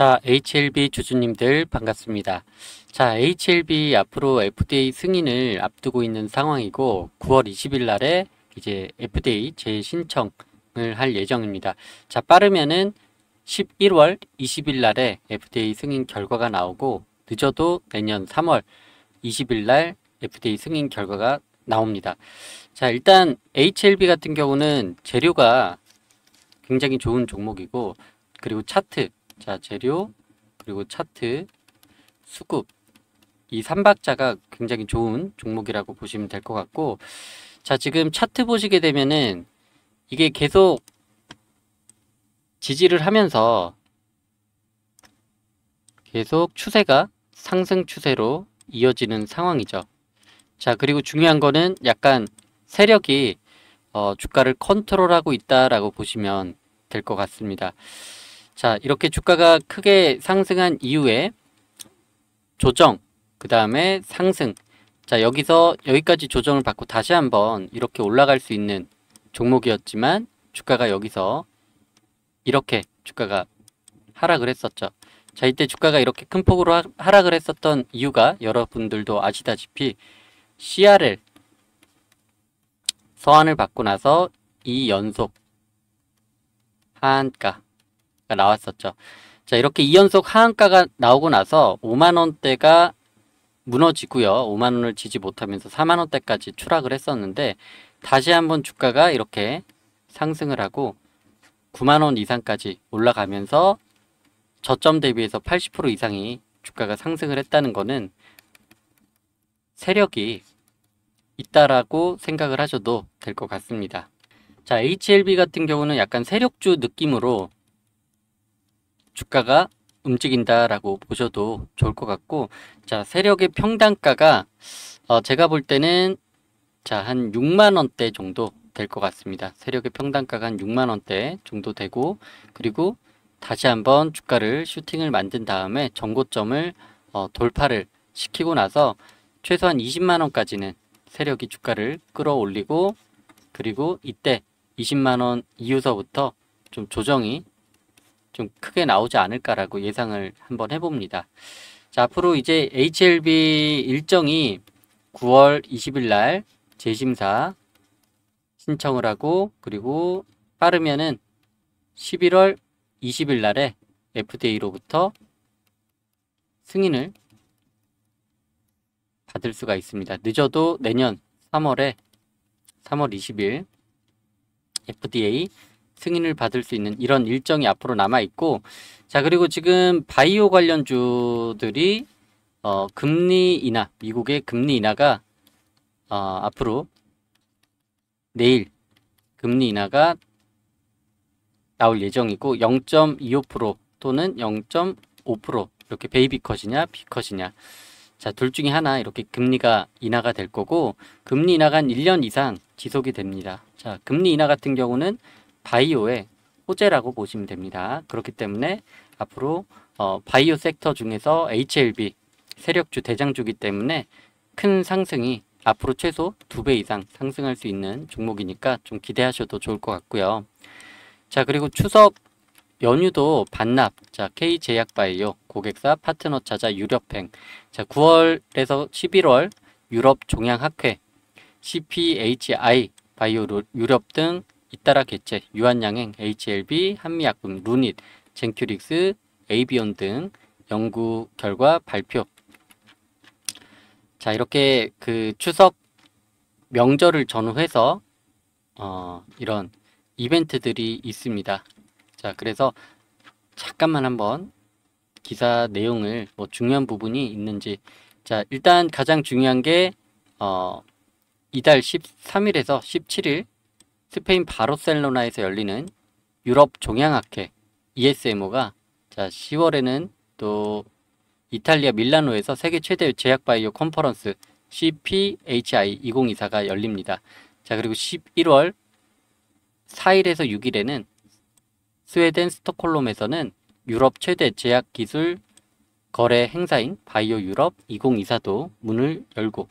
자, HLB 주주님들 반갑습니다. 자, HLB 앞으로 FDA 승인을 앞두고 있는 상황이고 9월 20일 날에 이제 FDA 재신청을 할 예정입니다. 자, 빠르면은 11월 20일 날에 FDA 승인 결과가 나오고 늦어도 내년 3월 20일 날 FDA 승인 결과가 나옵니다. 자, 일단 HLB 같은 경우는 재료가 굉장히 좋은 종목이고 그리고 차트 자 재료 그리고 차트 수급 이3박자가 굉장히 좋은 종목이라고 보시면 될 것 같고 자 지금 차트 보시게 되면은 이게 계속 지지를 하면서 계속 추세가 상승 추세로 이어지는 상황이죠. 자 그리고 중요한 거는 약간 세력이 어, 주가를 컨트롤하고 있다라고 보시면 될 것 같습니다. 자, 이렇게 주가가 크게 상승한 이후에 조정, 그 다음에 상승. 자, 여기서 여기까지 조정을 받고 다시 한번 이렇게 올라갈 수 있는 종목이었지만 주가가 여기서 이렇게 주가가 하락을 했었죠. 자, 이때 주가가 이렇게 큰 폭으로 하락을 했었던 이유가 여러분들도 아시다시피 CRL 서한을 받고 나서 이 연속 하한가 나왔었죠. 자, 이렇게 2연속 하한가가 나오고 나서 5만원대가 무너지고요. 5만원을 지지 못하면서 4만원대까지 추락을 했었는데 다시 한번 주가가 이렇게 상승을 하고 9만원 이상까지 올라가면서 저점 대비해서 80% 이상이 주가가 상승을 했다는 거는 세력이 있다라고 생각을 하셔도 될 것 같습니다. 자, HLB 같은 경우는 약간 세력주 느낌으로 주가가 움직인다라고 보셔도 좋을 것 같고 자 세력의 평단가가 어, 제가 볼 때는 자 한 6만 원대 정도 될 것 같습니다. 세력의 평단가가 한 6만 원대 정도 되고 그리고 다시 한번 주가를 슈팅을 만든 다음에 전고점을 어, 돌파를 시키고 나서 최소한 20만 원까지는 세력이 주가를 끌어올리고 그리고 이때 20만 원 이후서부터 좀 조정이 좀 크게 나오지 않을까라고 예상을 한번 해봅니다. 자, 앞으로 이제 HLB 일정이 9월 20일 날 재심사 신청을 하고 그리고 빠르면은 11월 20일 날에 FDA로부터 승인을 받을 수가 있습니다. 늦어도 내년 3월에 3월 20일 FDA 승인을 받을 수 있는 이런 일정이 앞으로 남아 있고 자 그리고 지금 바이오 관련주들이 어, 금리 인하 미국의 금리 인하가 어, 앞으로 내일 금리 인하가 나올 예정이고 0.25% 또는 0.5% 이렇게 베이비 컷이냐 비컷이냐 자 둘 중에 하나 이렇게 금리가 인하가 될 거고 금리 인하가 한 1년 이상 지속이 됩니다. 자 금리 인하 같은 경우는 바이오의 호재라고 보시면 됩니다. 그렇기 때문에 앞으로 어, 바이오 섹터 중에서 HLB 세력주 대장주기 때문에 큰 상승이 앞으로 최소 두 배 이상 상승할 수 있는 종목이니까 좀 기대하셔도 좋을 것 같고요. 자 그리고 추석 연휴도 반납, 자 K제약바이오 고객사 파트너 찾아 유럽행자 9월에서 11월 유럽 종양학회, CPHI 바이오 유럽 등 잇따라 개체, 유한양행, HLB, 한미약품, 루닛, 젠큐릭스, 에이비온 등 연구 결과 발표. 자, 이렇게 그 추석 명절을 전후해서 어, 이런 이벤트들이 있습니다. 자, 그래서 잠깐만 한번 기사 내용을 뭐 중요한 부분이 있는지 자, 일단 가장 중요한 게 어, 이달 13일에서 17일 스페인 바르셀로나에서 열리는 유럽 종양학회 ESMO가 자 10월에는 또 이탈리아 밀라노에서 세계 최대 제약바이오 컨퍼런스 CPHI 2024가 열립니다. 자 그리고 11월 4일에서 6일에는 스웨덴 스톡홀름에서는 유럽 최대 제약기술 거래 행사인 바이오 유럽 2024도 문을 열고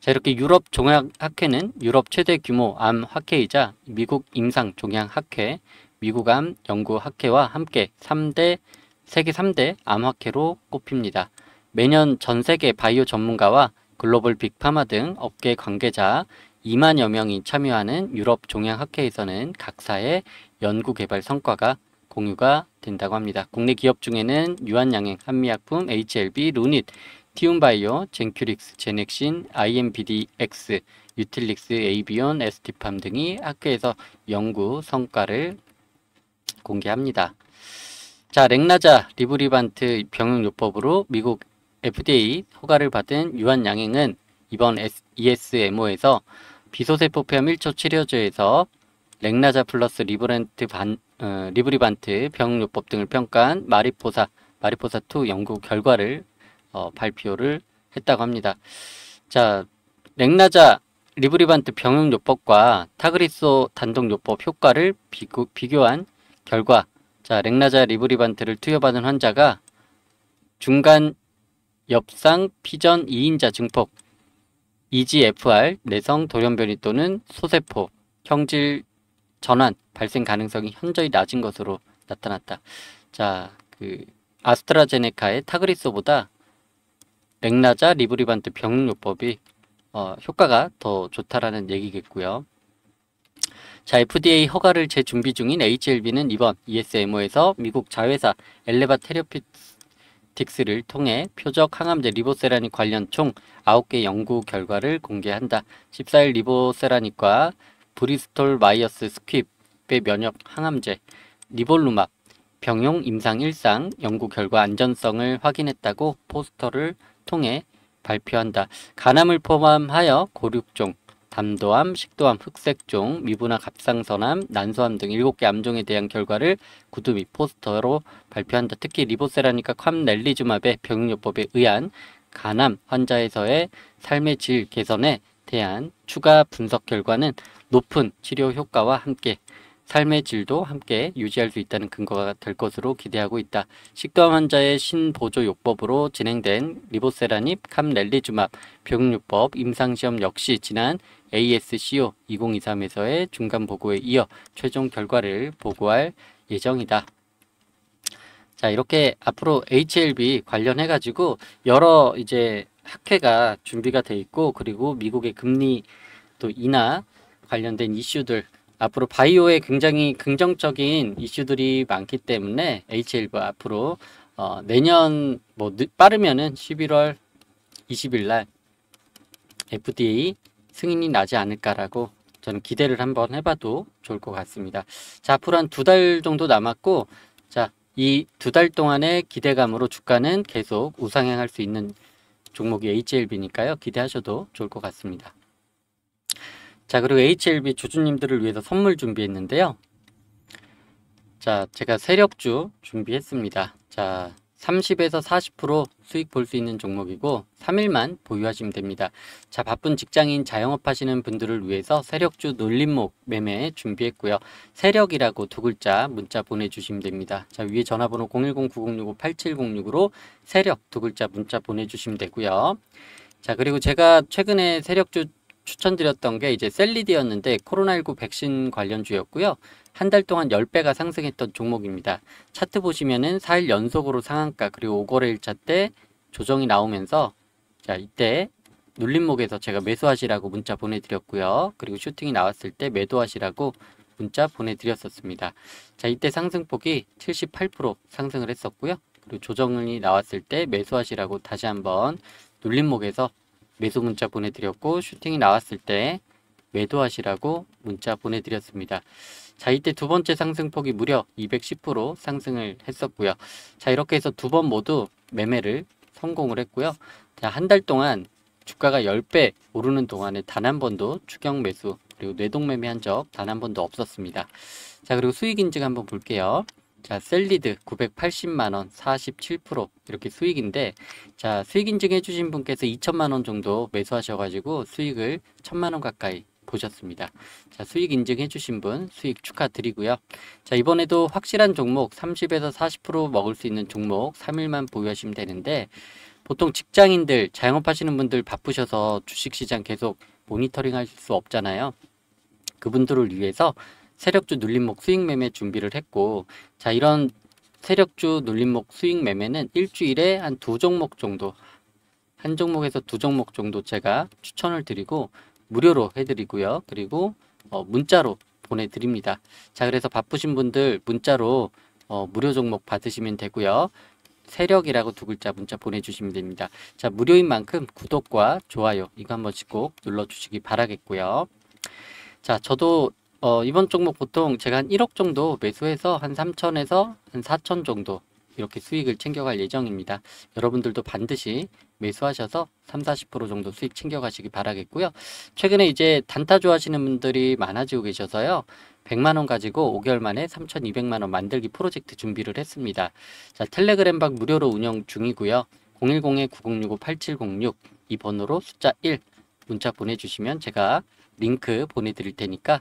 자, 이렇게 유럽 종양학회는 유럽 최대 규모 암 학회이자 미국 임상 종양학회, 미국 암 연구학회와 함께 3대 세계 3대 암학회로 꼽힙니다. 매년 전 세계 바이오 전문가와 글로벌 빅파마 등 업계 관계자 2만여 명이 참여하는 유럽 종양학회에서는 각사의 연구 개발 성과가 공유가 된다고 합니다. 국내 기업 중에는 유한양행, 한미약품, HLB, 루닛, 티움바이오 젠큐릭스, 제넥신, IMBDX, 유틸릭스, 에이비온, 에스티팜 등이 학교에서 연구 성과를 공개합니다. 자, 렉나자 리브리반트 병용요법으로 미국 FDA 허가를 받은 유한양행은 이번 ESMO에서 비소세포 폐암 1초 치료제에서 렉나자 플러스 리브랜트 반, 어, 리브리반트 병용요법 등을 평가한 마리포사, 마리포사2 연구 결과를 어, 발표를 했다고 합니다. 자, 렉나자 리브리반트 병역 요법과 타그리소 단독 요법 효과를 비교, 비교한 결과 자, 렉나자 리브리반트를 투여받은 환자가 중간 엽상 피전 2인자 증폭 EGFR 내성 돌연변이 또는 소세포 형질 전환 발생 가능성이 현저히 낮은 것으로 나타났다. 자, 그 아스트라제네카의 타그리소보다 렉나자 리브리반트 병용요법이 어, 효과가 더 좋다라는 얘기겠고요. 자, FDA 허가를 재준비 중인 HLB는 이번 ESMO에서 미국 자회사 엘레바 테레피틱스를 통해 표적 항암제 리보세라닉 관련 총 9개 연구 결과를 공개한다. 14일 리보세라닉과 브리스톨 마이어스 스킵의 면역 항암제 리볼루막 병용 임상 1상 연구 결과 안전성을 확인했다고 포스터를 통해 발표한다. 간암을 포함하여 고륙종, 담도암, 식도암, 흑색종, 미분화 갑상선암, 난소암 등 7개 암종에 대한 결과를 구두 및 포스터로 발표한다. 특히 리보세라니까 캄넬리주마베 병용요법에 의한 간암 환자에서의 삶의 질 개선에 대한 추가 분석 결과는 높은 치료 효과와 함께 삶의 질도 함께 유지할 수 있다는 근거가 될 것으로 기대하고 있다. 식도암 환자의 신보조 요법으로 진행된 리보세라닙, 캄렐리주맙, 병용요법 임상시험 역시 지난 ASCO 2023에서의 중간 보고에 이어 최종 결과를 보고할 예정이다. 자, 이렇게 앞으로 HLB 관련해 가지고 여러 이제 학회가 준비가 돼 있고 그리고 미국의 금리 또 인하 관련된 이슈들 앞으로 바이오에 굉장히 긍정적인 이슈들이 많기 때문에 H1부 앞으로 어, 내년 뭐 빠르면은 11월 20일 날 FDA 승인이 나지 않을까라고 저는 기대를 한번 해봐도 좋을 것 같습니다. 자, 앞으로 한 두 달 정도 남았고, 자, 이 두 달 동안의 기대감으로 주가는 계속 우상향할 수 있는 종목이 HLB니까요. 기대하셔도 좋을 것 같습니다. 자 그리고 HLB 주주님들을 위해서 선물 준비했는데요. 자 제가 세력주 준비했습니다. 자 30에서 40% 수익 볼 수 있는 종목이고 3일만 보유하시면 됩니다. 자 바쁜 직장인 자영업 하시는 분들을 위해서 세력주 놀림목 매매 준비했고요. 세력이라고 두 글자 문자 보내주시면 됩니다. 자 위에 전화번호 010-9065-8706으로 세력 두 글자 문자 보내주시면 되고요. 자 그리고 제가 최근에 세력주 추천드렸던 게 이제 셀리디였는데 코로나19 백신 관련주였고요. 한 달 동안 10배가 상승했던 종목입니다. 차트 보시면은 4일 연속으로 상한가 그리고 5거래 일차때 조정이 나오면서 자 이때 눌림목에서 제가 매수하시라고 문자 보내드렸고요. 그리고 슈팅이 나왔을 때 매도하시라고 문자 보내드렸었습니다. 자 이때 상승폭이 78% 상승을 했었고요. 그리고 조정이 나왔을 때 매수하시라고 다시 한번 눌림목에서 매수 문자 보내드렸고 슈팅이 나왔을 때 매도하시라고 문자 보내드렸습니다. 자 이때 두 번째 상승폭이 무려 210% 상승을 했었고요. 자 이렇게 해서 두 번 모두 매매를 성공을 했고요. 한달 동안 주가가 10배 오르는 동안에 단 한 번도 추경 매수 그리고 뇌동매매 한 적 단 한 번도 없었습니다. 자 그리고 수익 인증 한번 볼게요. 자, 셀리드 980만원 47% 이렇게 수익인데 자, 수익 인증해 주신 분께서 2천만원 정도 매수하셔 가지고 수익을 1천만원 가까이 보셨습니다. 자, 수익 인증해 주신 분 수익 축하드리고요. 자, 이번에도 확실한 종목 30에서 40% 먹을 수 있는 종목 3일만 보유하시면 되는데 보통 직장인들, 자영업하시는 분들 바쁘셔서 주식시장 계속 모니터링 하실 수 없잖아요. 그분들을 위해서 세력주 눌림목 수익 매매 준비를 했고 자 이런 세력주 눌림목 수익 매매는 일주일에 한 두 종목 정도 한 종목에서 두 종목 정도 제가 추천을 드리고 무료로 해드리고요. 그리고 어, 문자로 보내드립니다. 자 그래서 바쁘신 분들 문자로 어, 무료 종목 받으시면 되고요. 세력이라고 두 글자 문자 보내주시면 됩니다. 자 무료인 만큼 구독과 좋아요 이거 한 번씩 꼭 눌러주시기 바라겠고요. 자 저도 어, 이번 종목 보통 제가 한 1억 정도 매수해서 한 3천에서 한 4천 정도 이렇게 수익을 챙겨갈 예정입니다. 여러분들도 반드시 매수하셔서 3, 40% 정도 수익 챙겨가시기 바라겠고요. 최근에 이제 단타 좋아하시는 분들이 많아지고 계셔서요. 100만원 가지고 5개월 만에 3,200만원 만들기 프로젝트 준비를 했습니다. 자, 텔레그램 박 무료로 운영 중이고요. 010-9065-8706 이 번호로 숫자 1 문자 보내주시면 제가 링크 보내드릴 테니까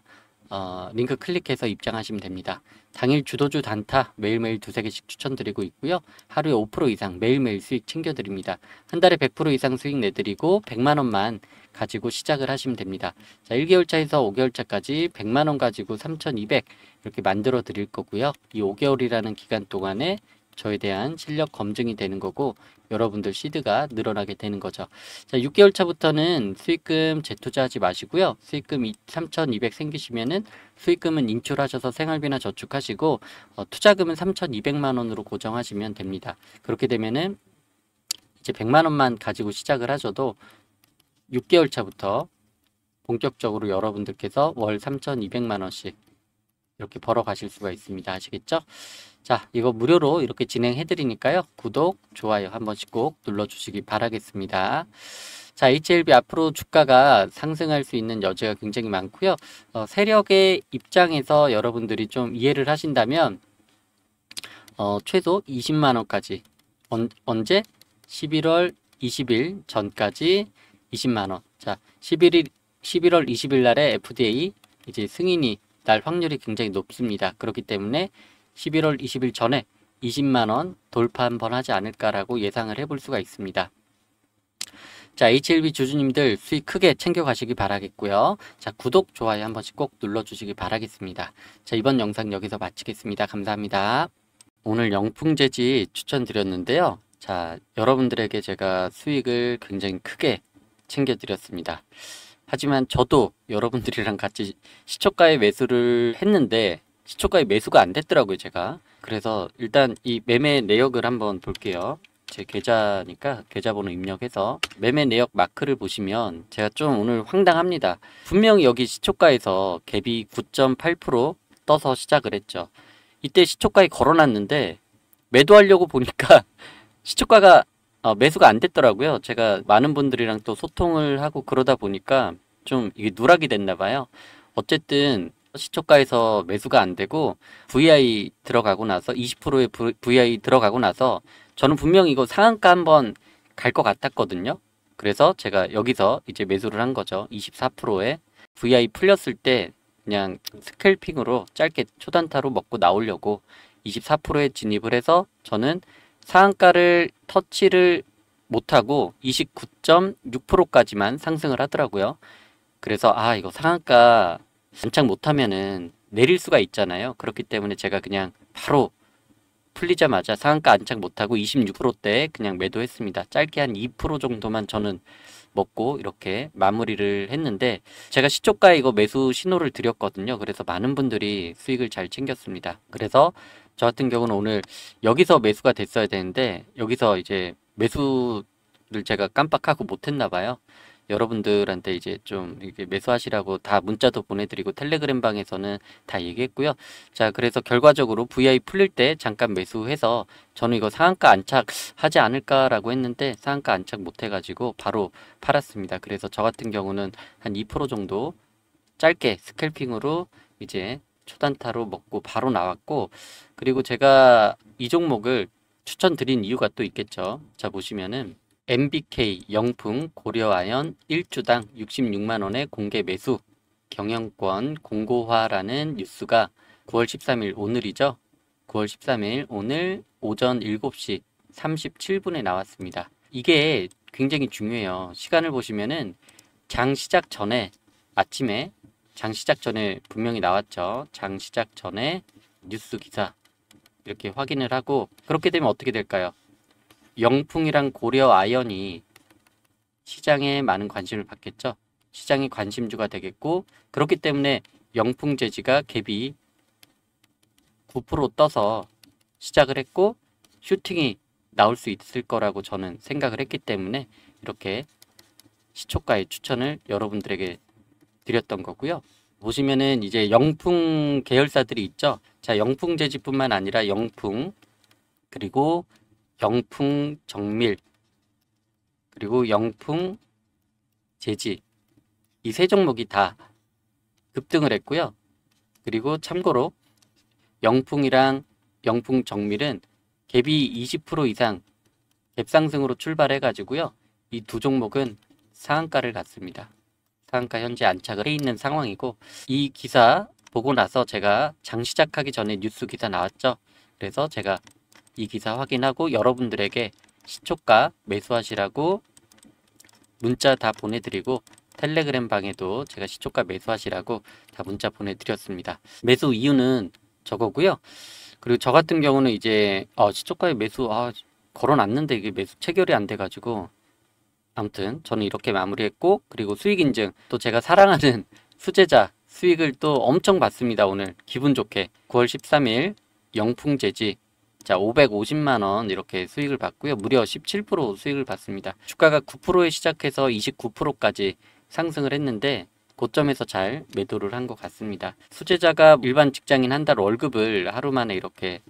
어, 링크 클릭해서 입장하시면 됩니다. 당일 주도주 단타 매일매일 두세 개씩 추천드리고 있고요. 하루에 5% 이상 매일매일 수익 챙겨드립니다. 한 달에 100% 이상 수익 내드리고 100만원만 가지고 시작을 하시면 됩니다. 자, 1개월차에서 5개월차까지 100만원 가지고 3,200 이렇게 만들어 드릴 거고요. 이 5개월이라는 기간 동안에 저에 대한 실력 검증이 되는 거고 여러분들 시드가 늘어나게 되는 거죠. 자, 6개월 차부터는 수익금 재투자하지 마시고요. 수익금 3,200 생기시면은 수익금은 인출하셔서 생활비나 저축하시고 어, 투자금은 3,200만 원으로 고정하시면 됩니다. 그렇게 되면은 이제 100만 원만 가지고 시작을 하셔도 6개월 차부터 본격적으로 여러분들께서 월 3,200만 원씩 이렇게 벌어가실 수가 있습니다. 아시겠죠? 자, 이거 무료로 이렇게 진행해 드리니까요. 구독, 좋아요 한 번씩 꼭 눌러주시기 바라겠습니다. 자, HLB 앞으로 주가가 상승할 수 있는 여지가 굉장히 많고요. 어, 세력의 입장에서 여러분들이 좀 이해를 하신다면 어, 최소 20만 원까지 언, 제 11월 20일 전까지 20만 원. 자, 11일 11월 20일 날에 FDA 이제 승인이 날 확률이 굉장히 높습니다. 그렇기 때문에 11월 20일 전에 20만원 돌파 한 번 하지 않을까라고 예상을 해볼 수가 있습니다. 자, HLB 주주님들 수익 크게 챙겨가시기 바라겠고요. 자, 구독, 좋아요 한 번씩 꼭 눌러주시기 바라겠습니다. 자, 이번 영상 여기서 마치겠습니다. 감사합니다. 오늘 영풍재지 추천드렸는데요. 자, 여러분들에게 제가 수익을 굉장히 크게 챙겨드렸습니다. 하지만 저도 여러분들이랑 같이 시초가에 매수를 했는데 시초가에 매수가 안 됐더라고요 제가 그래서 일단 이 매매 내역을 한번 볼게요 제 계좌니까 계좌번호 입력해서 매매 내역 마크를 보시면 제가 좀 오늘 황당합니다 분명히 여기 시초가에서 갭이 9.8% 떠서 시작을 했죠 이때 시초가에 걸어놨는데 매도하려고 보니까 시초가가 어, 매수가 안 됐더라고요. 제가 많은 분들이랑 또 소통을 하고 그러다 보니까 좀 이게 누락이 됐나 봐요. 어쨌든 시초가에서 매수가 안 되고 VI 들어가고 나서 20%의 VI 들어가고 나서 저는 분명 이거 상한가 한번 갈 것 같았거든요. 그래서 제가 여기서 이제 매수를 한 거죠. 24%에 VI 풀렸을 때 그냥 스캘핑으로 짧게 초단타로 먹고 나오려고 24%에 진입을 해서 저는 상한가를 터치를 못하고 29.6%까지만 상승을 하더라고요. 그래서 아 이거 상한가 안착 못하면은 내릴 수가 있잖아요. 그렇기 때문에 제가 그냥 바로 풀리자마자 상한가 안착 못하고 2 6대 그냥 매도했습니다. 짧게 한 2% 정도만 저는 먹고 이렇게 마무리를 했는데 제가 시초가에 이거 매수 신호를 드렸거든요. 그래서 많은 분들이 수익을 잘 챙겼습니다. 그래서 저 같은 경우는 오늘 여기서 매수가 됐어야 되는데 여기서 이제 매수를 제가 깜빡하고 못했나 봐요. 여러분들한테 이제 좀 이렇게 매수하시라고 다 문자도 보내드리고 텔레그램 방에서는 다 얘기했고요. 자 그래서 결과적으로 VI 풀릴 때 잠깐 매수해서 저는 이거 상한가 안착 하지 않을까라고 했는데 상한가 안착 못해가지고 바로 팔았습니다. 그래서 저 같은 경우는 한 2% 정도 짧게 스캘핑으로 이제 초단타로 먹고 바로 나왔고 그리고 제가 이 종목을 추천드린 이유가 또 있겠죠. 자 보시면은 MBK 영풍 고려아연 1주당 66만원의 공개 매수 경영권 공고화라는 뉴스가 9월 13일 오늘이죠. 9월 13일 오늘 오전 7시 37분에 나왔습니다. 이게 굉장히 중요해요. 시간을 보시면은 장 시작 전에 아침에 장 시작 전에 분명히 나왔죠. 장 시작 전에 뉴스 기사 이렇게 확인을 하고 그렇게 되면 어떻게 될까요? 영풍이랑 고려 아연이 시장에 많은 관심을 받겠죠. 시장이 관심주가 되겠고 그렇기 때문에 영풍 재지가 갭이 9% 떠서 시작을 했고 슈팅이 나올 수 있을 거라고 저는 생각을 했기 때문에 이렇게 시초가의 추천을 여러분들에게 드렸던 거고요. 보시면은 이제 영풍 계열사들이 있죠. 자, 영풍 재지뿐만 아니라 영풍 그리고 영풍 정밀 그리고 영풍 재지 이 세 종목이 다 급등을 했고요. 그리고 참고로 영풍이랑 영풍 정밀은 갭이 20% 이상 갭상승으로 출발해 가지고요. 이 두 종목은 상한가를 갔습니다. 상한가 현재 안착을 해 있는 상황이고 이 기사 보고 나서 제가 장 시작하기 전에 뉴스 기사 나왔죠. 그래서 제가 이 기사 확인하고 여러분들에게 시초가 매수하시라고 문자 다 보내드리고 텔레그램 방에도 제가 시초가 매수하시라고 다 문자 보내드렸습니다. 매수 이유는 저거고요. 그리고 저 같은 경우는 이제 어, 시초가에 매수 아, 걸어놨는데 이게 매수 체결이 안 돼가지고 아무튼 저는 이렇게 마무리했고 그리고 수익 인증 또 제가 사랑하는 수제자 수익을 또 엄청 받습니다 오늘 기분 좋게 9월 13일 영풍재지 자 550만원 이렇게 수익을 받고요 무려 17% 수익을 받습니다 주가가 9%에 시작해서 29%까지 상승을 했는데 고점에서 잘 매도를 한 것 같습니다 수제자가 일반 직장인 한 달 월급을 하루 만에 이렇게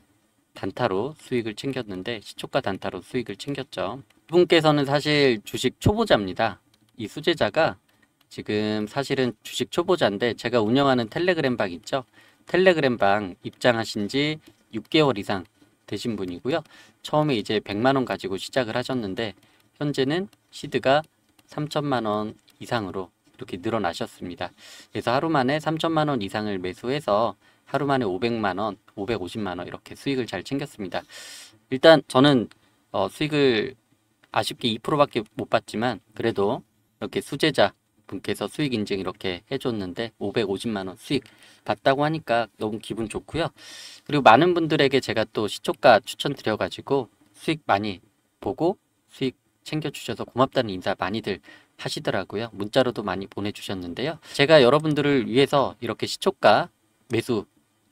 단타로 수익을 챙겼는데 시초가 단타로 수익을 챙겼죠. 이분께서는 사실 주식 초보자입니다. 이 수제자가 지금 사실은 주식 초보자인데 제가 운영하는 텔레그램 방 있죠. 텔레그램 방 입장하신 지 6개월 이상 되신 분이고요. 처음에 이제 100만원 가지고 시작을 하셨는데 현재는 시드가 3천만원 이상으로 이렇게 늘어나셨습니다. 그래서 하루 만에 3천만원 이상을 매수해서 하루 만에 500만 원, 550만 원 이렇게 수익을 잘 챙겼습니다. 일단 저는 어, 수익을 아쉽게 2%밖에 못 봤지만 그래도 이렇게 수제자 분께서 수익 인증 이렇게 해줬는데 550만원 수익 봤다고 하니까 너무 기분 좋고요. 그리고 많은 분들에게 제가 또 시초가 추천드려가지고 수익 많이 보고 수익 챙겨주셔서 고맙다는 인사 많이들 하시더라고요. 문자로도 많이 보내주셨는데요. 제가 여러분들을 위해서 이렇게 시초가 매수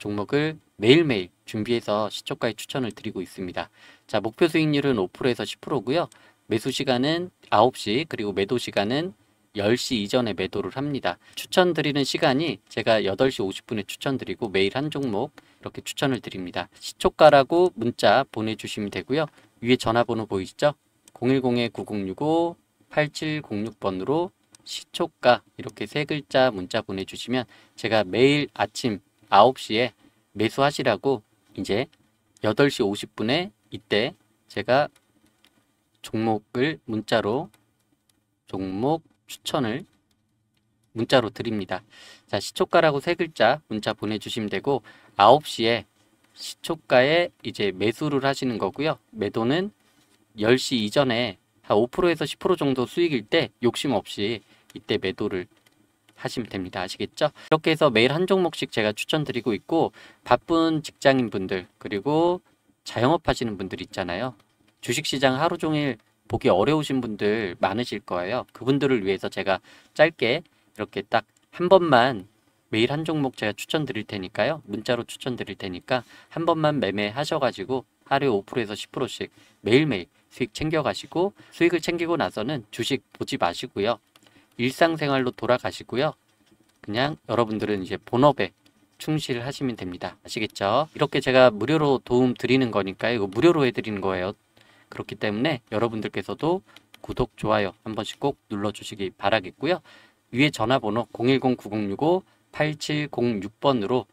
종목을 매일매일 준비해서 시초가에 추천을 드리고 있습니다. 자, 목표 수익률은 5%에서 10%고요. 매수 시간은 9시 그리고 매도 시간은 10시 이전에 매도를 합니다. 추천드리는 시간이 제가 8시 50분에 추천드리고 매일 한 종목 이렇게 추천을 드립니다. 시초가라고 문자 보내주시면 되고요. 위에 전화번호 보이시죠? 010-9065-8706번으로 시초가 이렇게 세 글자 문자 보내주시면 제가 매일 아침 9시에 매수하시라고 이제 8시 50분에 이때 제가 종목을 문자로 종목 추천을 문자로 드립니다. 자 시초가라고 세 글자 문자 보내주시면 되고 9시에 시초가에 이제 매수를 하시는 거고요. 매도는 10시 이전에 한 5%에서 10% 정도 수익일 때 욕심 없이 이때 매도를 하시면 됩니다. 아시겠죠? 이렇게 해서 매일 한 종목씩 제가 추천드리고 있고 바쁜 직장인분들 그리고 자영업 하시는 분들 있잖아요. 주식시장 하루 종일 보기 어려우신 분들 많으실 거예요. 그분들을 위해서 제가 짧게 이렇게 딱 한 번만 매일 한 종목 제가 추천드릴 테니까요. 문자로 추천드릴 테니까 한 번만 매매하셔가지고 하루에 5%에서 10%씩 매일매일 수익 챙겨가시고 수익을 챙기고 나서는 주식 보지 마시고요. 일상생활로 돌아가시고요. 그냥 여러분들은 이제 본업에 충실하시면 됩니다. 아시겠죠? 이렇게 제가 무료로 도움 드리는 거니까 이거 무료로 해드리는 거예요. 그렇기 때문에 여러분들께서도 구독, 좋아요 한 번씩 꼭 눌러주시기 바라겠고요. 위에 전화번호 010-9065-8706번으로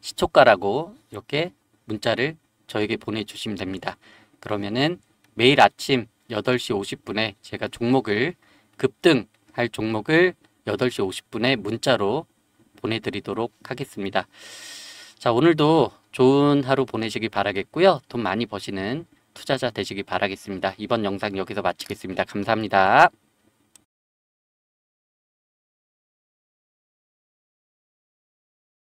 시초가라고 이렇게 문자를 저에게 보내주시면 됩니다. 그러면은 매일 아침 8시 50분에 제가 종목을 급등 할 종목을 8시 50분에 문자로 보내드리도록 하겠습니다. 자 오늘도 좋은 하루 보내시기 바라겠고요. 돈 많이 버시는 투자자 되시기 바라겠습니다. 이번 영상 여기서 마치겠습니다. 감사합니다.